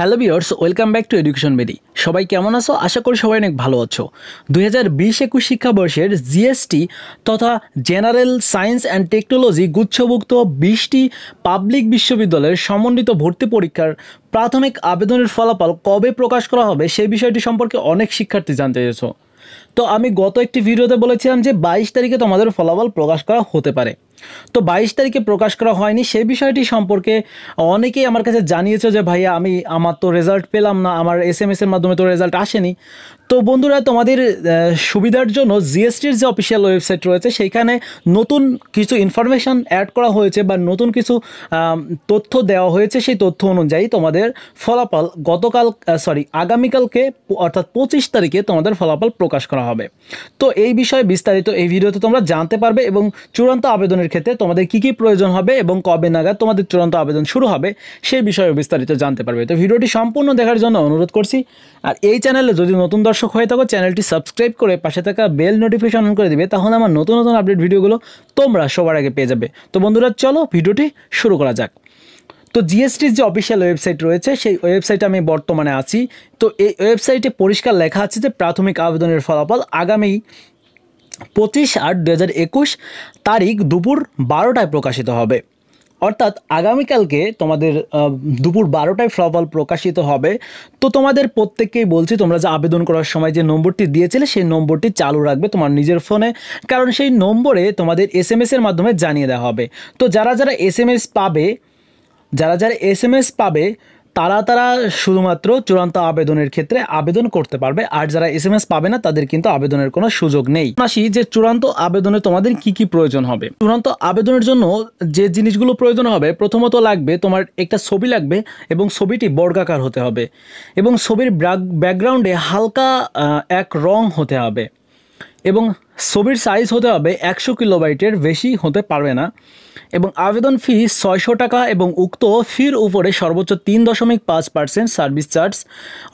hello viewers welcome back to education বেদি সবাই কেমন আছো আশা করি সবাই অনেক ভালো আছো দুই হাজার বিশ একুশ শিক্ষাবর্ষের জিএসটি তথা জেনারেল সায়েন্স অ্যান্ড টেকনোলজি গুচ্ছভুক্ত বিশটি পাবলিক বিশ্ববিদ্যালয়ের সমন্বিত ভর্তি পরীক্ষার প্রাথমিক আবেদনের ফলাফল কবে প্রকাশ করা হবে সেই বিষয়টি সম্পর্কে অনেক শিক্ষার্থী জানতে চেয়েছো তো আমি গত একটি ভিডিওতে বলেছিলাম যে বাইশ তারিখে তোমাদের ফলাফল প্রকাশ করা হতে পারে তো বাইশ তারিখে প্রকাশ করা হয়নি সে বিষয়টি সম্পর্কে অনেকেই আমার কাছে জানিয়েছে যে ভাইয়া আমি আমার তো রেজাল্ট পেলাম না আমার এস এম এসের মাধ্যমে তো রেজাল্ট আসেনি তো বন্ধুরা তোমাদের সুবিধার জন্য জিএসটির যে অফিসিয়াল ওয়েবসাইট রয়েছে সেইখানে নতুন কিছু ইনফরমেশান অ্যাড করা হয়েছে বা নতুন কিছু তথ্য দেওয়া হয়েছে সেই তথ্য অনুযায়ী তোমাদের ফলাফল গতকাল সরি আগামীকালকে অর্থাৎ পঁচিশ তারিখে তোমাদের ফলাফল প্রকাশ প্রকাশ করা হবে তো এই বিষয়ে বিস্তারিত এই ভিডিওতে তোমরা জানতে পারবে এবং চূড়ান্ত আবেদনের ক্ষেত্রে তোমাদের কি কি প্রয়োজন হবে এবং কবে নাগাদ তোমাদের চূড়ান্ত আবেদন শুরু হবে সেই বিষয়ে বিস্তারিত জানতে পারবে তো ভিডিওটি সম্পূর্ণ দেখার জন্য অনুরোধ করছি আর এই চ্যানেলে যদি নতুন দর্শক হয়ে থাকো চ্যানেলটি সাবস্ক্রাইব করে পাশে থাকা বেল নোটিফিকেশন অন করে দিবে তাহলে আমার নতুন নতুন আপডেট ভিডিওগুলো তোমরা সবার আগে পেয়ে যাবে তো বন্ধুরা চলো ভিডিওটি শুরু করা যাক তো জিএসটির যে অফিসিয়াল ওয়েবসাইট রয়েছে সেই ওয়েবসাইটে আমি বর্তমানে আছি তো এই ওয়েবসাইটে পরিষ্কার লেখা আছে যে প্রাথমিক আবেদনের ফলাফল আগামী পঁচিশ আট দু তারিখ দুপুর বারোটায় প্রকাশিত হবে অর্থাৎ আগামীকালকে তোমাদের দুপুর বারোটায় ফলাফল প্রকাশিত হবে তো তোমাদের প্রত্যেককেই বলছি তোমরা যে আবেদন করার সময় যে নম্বরটি দিয়েছিলে সেই নম্বরটি চালু রাখবে তোমার নিজের ফোনে কারণ সেই নম্বরে তোমাদের এস এর মাধ্যমে জানিয়ে দেওয়া হবে তো যারা যারা এস পাবে যারা যারা এস এম এস পাবে তারা তারা শুধুমাত্র চূড়ান্ত আবেদনের ক্ষেত্রে আবেদন করতে পারবে আর যারা এস এম এস পাবে না তাদের কিন্তু আবেদনের কোনো সুযোগ নেই আসি যে চূড়ান্ত আবেদনে তোমাদের কি কি প্রয়োজন হবে চূড়ান্ত আবেদনের জন্য যে জিনিসগুলো প্রয়োজন হবে প্রথমত লাগবে তোমার একটা ছবি লাগবে এবং ছবিটি বর্গাকার হতে হবে এবং ছবির ব্যাকগ্রাউন্ডে হালকা এক রং হতে হবে এবং ছবির সাইজ হতে হবে একশো কিলোবাইটের বেশি হতে পারবে না এবং আবেদন ফি ছয়শো টাকা এবং উক্ত ফির উপরে সর্বোচ্চ তিন দশমিক পাঁচ পার্সেন্ট সার্ভিস চার্জ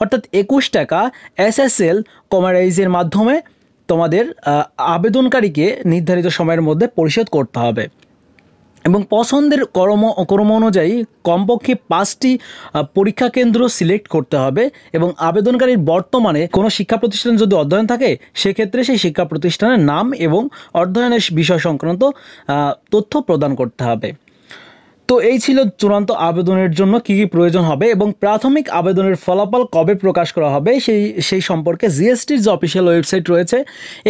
অর্থাৎ একুশ টাকা এসএসএল কমারাইজের মাধ্যমে তোমাদের আবেদনকারীকে নির্ধারিত সময়ের মধ্যে পরিশোধ করতে হবে এবং পছন্দের কর্ম কর্ম অনুযায়ী কমপক্ষে পাঁচটি পরীক্ষা কেন্দ্র সিলেক্ট করতে হবে এবং আবেদনকারীর বর্তমানে কোনো শিক্ষা প্রতিষ্ঠান যদি অধ্যয়ন থাকে সেক্ষেত্রে সেই শিক্ষা প্রতিষ্ঠানের নাম এবং অধ্যয়নের বিষয় সংক্রান্ত তথ্য প্রদান করতে হবে তো এই ছিল চূড়ান্ত আবেদনের জন্য কি কি প্রয়োজন হবে এবং প্রাথমিক আবেদনের ফলাফল কবে প্রকাশ করা হবে সেই সেই সম্পর্কে জিএসটির যে অফিসিয়াল ওয়েবসাইট রয়েছে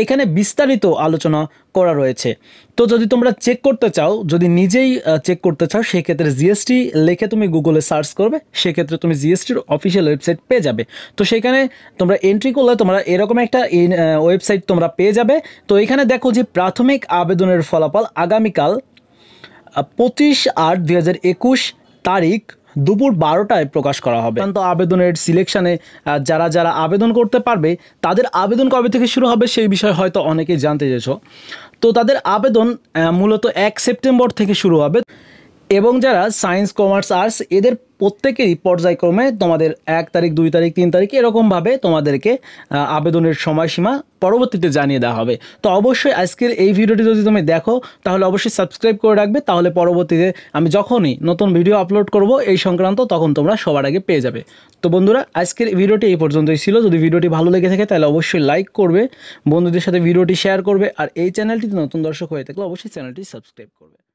এখানে বিস্তারিত আলোচনা করা রয়েছে তো যদি তোমরা চেক করতে চাও যদি নিজেই চেক করতে চাও সেক্ষেত্রে জিএসটি লেখে তুমি গুগলে সার্চ করবে সেক্ষেত্রে তুমি জিএসটির অফিসিয়াল ওয়েবসাইট পেয়ে যাবে তো সেখানে তোমরা এন্ট্রি করলে তোমরা এরকম একটা ওয়েবসাইট তোমরা পেয়ে যাবে তো এখানে দেখো যে প্রাথমিক আবেদনের ফলাফল আগামীকাল পঁচিশ আট দু তারিখ দুপুর বারোটায় প্রকাশ করা হবে তো আবেদনের সিলেকশানে যারা যারা আবেদন করতে পারবে তাদের আবেদন কবে থেকে শুরু হবে সেই বিষয়ে হয়তো অনেকেই জানতে চেয়েছ তো তাদের আবেদন মূলত এক সেপ্টেম্বর থেকে শুরু হবে এবং যারা সায়েন্স কমার্স আর্টস এদের প্রত্যেকেরই পর্যায়ক্রমে তোমাদের এক তারিখ দুই তারিখ তিন তারিখ এরকমভাবে তোমাদেরকে আবেদনের সময়সীমা পরবর্তীতে জানিয়ে দেওয়া হবে তো অবশ্যই আজকের এই ভিডিওটি যদি তুমি দেখো তাহলে অবশ্যই সাবস্ক্রাইব করে রাখবে তাহলে পরবর্তীতে আমি যখনই নতুন ভিডিও আপলোড করব এই সংক্রান্ত তখন তোমরা সবার আগে পেয়ে যাবে তো বন্ধুরা আজকের ভিডিওটি এই পর্যন্তই ছিল যদি ভিডিওটি ভালো লেগে থাকে তাহলে অবশ্যই লাইক করবে বন্ধুদের সাথে ভিডিওটি শেয়ার করবে আর এই চ্যানেলটিতে নতুন দর্শক হয়ে থাকলে অবশ্যই চ্যানেলটি সাবস্ক্রাইব করবে